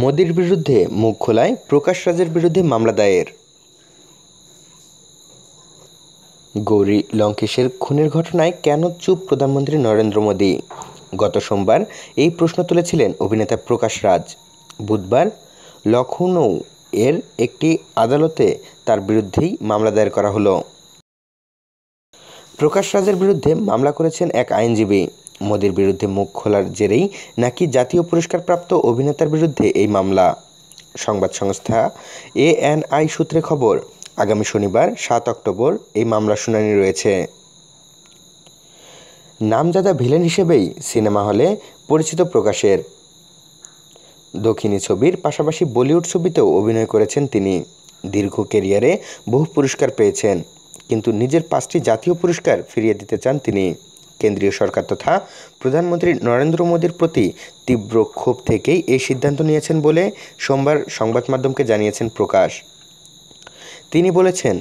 মোদির বিরুদ্ধে মুখ খোলায় প্রকাশ রাজের বিরুদ্ধে মামলা দায়ের গৌরী লঙ্কেশের খুনের ঘটনায় কেন চুপ প্রধানমন্ত্রী নরেন্দ্র মোদী গত সোমবার এই প্রশ্ন তুলেছিলেন অভিনেতা প্রকাশ রাজ বুধবার লখনৌ এর একটি আদালতে তার বিরুদ্ধেই মামলা দায়ের করা হলো প্রকাশ রাজের বিরুদ্ধে মামলা করেছেন এক আইনজীবী মোদির বিরুদ্ধে মুখ খোলার জেরেই নাকি জাতীয় পুরস্কারপ্রাপ্ত অভিনেতার বিরুদ্ধে এই মামলা সংবাদ সংস্থা এএনআই সূত্রে খবর আগামী শনিবার সাত অক্টোবর এই মামলা শুনানি রয়েছে নামজাদা ভিলেন হিসেবেই সিনেমা হলে পরিচিত প্রকাশের দক্ষিণী ছবির পাশাপাশি বলিউড ছবিতেও অভিনয় করেছেন তিনি দীর্ঘ কেরিয়ারে বহু পুরস্কার পেয়েছেন কিন্তু নিজের পাঁচটি জাতীয় পুরস্কার ফিরিয়ে দিতে চান তিনি কেন্দ্রীয় সরকার তথা প্রধানমন্ত্রী নরেন্দ্র মোদীর প্রতি তীব্র ক্ষোভ থেকেই এই সিদ্ধান্ত নিয়েছেন বলে সোমবার সংবাদ মাধ্যমকে জানিয়েছেন প্রকাশ তিনি বলেছেন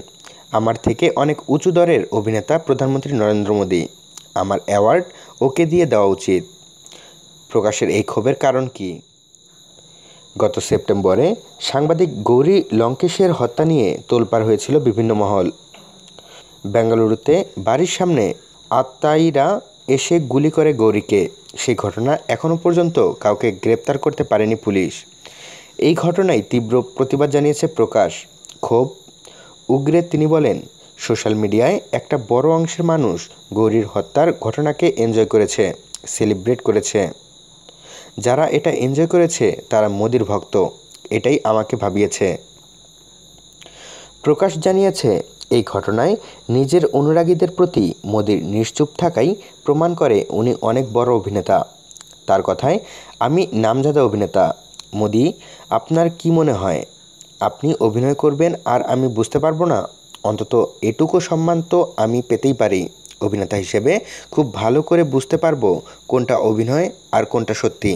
আমার থেকে অনেক উঁচু দরের অভিনেতা প্রধানমন্ত্রী নরেন্দ্র মোদী আমার অ্যাওয়ার্ড ওকে দিয়ে দেওয়া উচিত প্রকাশের এই ক্ষোভের কারণ কি গত সেপ্টেম্বরে সাংবাদিক গৌরী লঙ্কেশের হত্যা নিয়ে তোলপাড় হয়েছিল বিভিন্ন মহল বেঙ্গালুরুতে বাড়ির সামনে আত্মায়ীরা এসে গুলি করে গৌরীকে সেই ঘটনা এখনও পর্যন্ত কাউকে গ্রেপ্তার করতে পারেনি পুলিশ এই ঘটনায় তীব্র প্রতিবাদ জানিয়েছে প্রকাশ ক্ষোভ উগ্রে তিনি বলেন সোশ্যাল মিডিয়ায় একটা বড় অংশের মানুষ গৌরীর হত্যার ঘটনাকে এনজয় করেছে সেলিব্রেট করেছে যারা এটা এনজয় করেছে তারা মোদির ভক্ত এটাই আমাকে ভাবিয়েছে প্রকাশ জানিয়েছে এই ঘটনায় নিজের অনুরাগীদের প্রতি মোদির নিশ্চুপ থাকাই প্রমাণ করে উনি অনেক বড় অভিনেতা তার কথায় আমি নামজাদা অভিনেতা মোদি আপনার কি মনে হয় আপনি অভিনয় করবেন আর আমি বুঝতে পারবো না অন্তত এটুকু সম্মান তো আমি পেতেই পারি অভিনেতা হিসেবে খুব ভালো করে বুঝতে পারবো কোনটা অভিনয় আর কোনটা সত্যি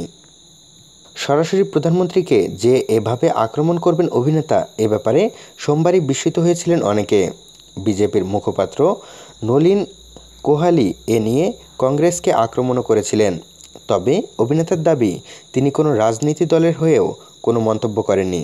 সরাসরি প্রধানমন্ত্রীকে যে এভাবে আক্রমণ করবেন অভিনেতা এ ব্যাপারে সোমবারই বিস্মিত হয়েছিলেন অনেকে বিজেপির মুখপাত্র নলিন কোহালি এ নিয়ে কংগ্রেসকে আক্রমণও করেছিলেন তবে অভিনেতার দাবি তিনি কোনো রাজনীতি দলের হয়েও কোনো মন্তব্য করেননি